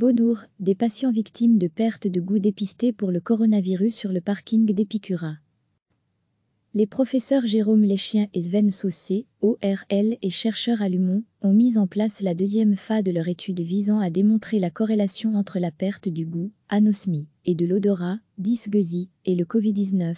Baudour, des patients victimes de perte de goût dépistés pour le coronavirus sur le parking d'Epicura. Les professeurs Jérôme Léchien et Sven Sossé, ORL et chercheurs à l'UMON, ont mis en place la deuxième phase de leur étude visant à démontrer la corrélation entre la perte du goût, anosmie, et de l'odorat, dysgeusie, et le Covid-19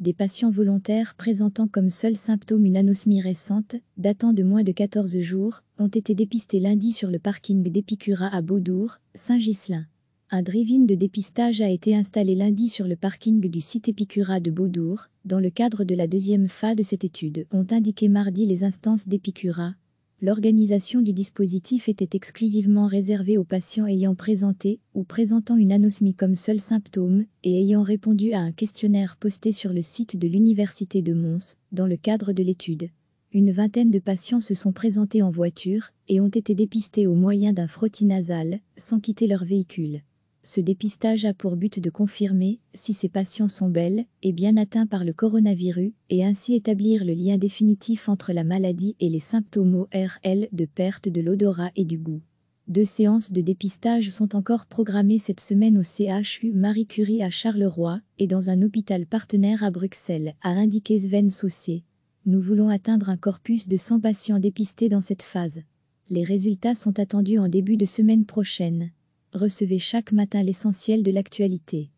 des patients volontaires présentant comme seul symptôme une anosmie récente, datant de moins de 14 jours, ont été dépistés lundi sur le parking d'Epicura à Beaudour, Saint-Ghislain. Un drive de dépistage a été installé lundi sur le parking du site Epicura de Beaudour, dans le cadre de la deuxième phase de cette étude, ont indiqué mardi les instances d'Epicura, L'organisation du dispositif était exclusivement réservée aux patients ayant présenté ou présentant une anosmie comme seul symptôme et ayant répondu à un questionnaire posté sur le site de l'Université de Mons dans le cadre de l'étude. Une vingtaine de patients se sont présentés en voiture et ont été dépistés au moyen d'un frottis nasal sans quitter leur véhicule. Ce dépistage a pour but de confirmer si ces patients sont belles et bien atteints par le coronavirus et ainsi établir le lien définitif entre la maladie et les symptômes ORL de perte de l'odorat et du goût. Deux séances de dépistage sont encore programmées cette semaine au CHU Marie Curie à Charleroi et dans un hôpital partenaire à Bruxelles, a indiqué Sven Saussé. Nous voulons atteindre un corpus de 100 patients dépistés dans cette phase. Les résultats sont attendus en début de semaine prochaine recevez chaque matin l'essentiel de l'actualité.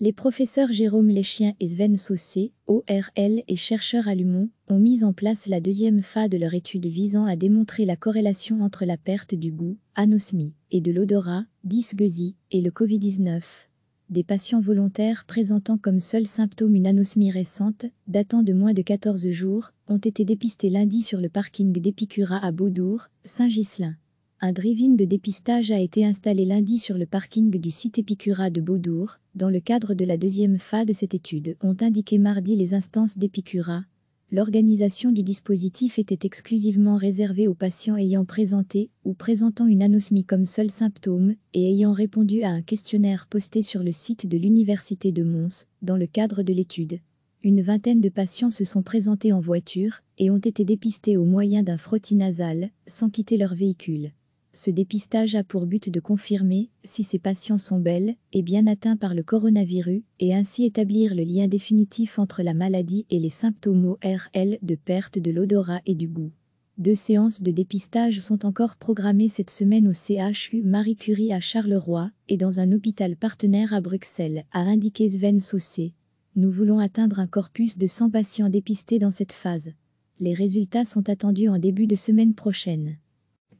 Les professeurs Jérôme Leschien et Sven Saussé, ORL et chercheurs à Lumont, ont mis en place la deuxième phase de leur étude visant à démontrer la corrélation entre la perte du goût, anosmie, et de l'odorat, dysgeusie, et le Covid-19. Des patients volontaires présentant comme seul symptôme une anosmie récente, datant de moins de 14 jours, ont été dépistés lundi sur le parking d'Epicura à Beaudour, Saint-Ghislain. Un drive de dépistage a été installé lundi sur le parking du site Epicura de Beaudour, dans le cadre de la deuxième phase de cette étude, ont indiqué mardi les instances d'Epicura. L'organisation du dispositif était exclusivement réservée aux patients ayant présenté ou présentant une anosmie comme seul symptôme et ayant répondu à un questionnaire posté sur le site de l'Université de Mons, dans le cadre de l'étude. Une vingtaine de patients se sont présentés en voiture et ont été dépistés au moyen d'un frottis nasal, sans quitter leur véhicule. Ce dépistage a pour but de confirmer si ces patients sont belles et bien atteints par le coronavirus et ainsi établir le lien définitif entre la maladie et les symptômes ORL de perte de l'odorat et du goût. Deux séances de dépistage sont encore programmées cette semaine au CHU Marie Curie à Charleroi et dans un hôpital partenaire à Bruxelles, a indiqué Sven Saucé. Nous voulons atteindre un corpus de 100 patients dépistés dans cette phase. Les résultats sont attendus en début de semaine prochaine.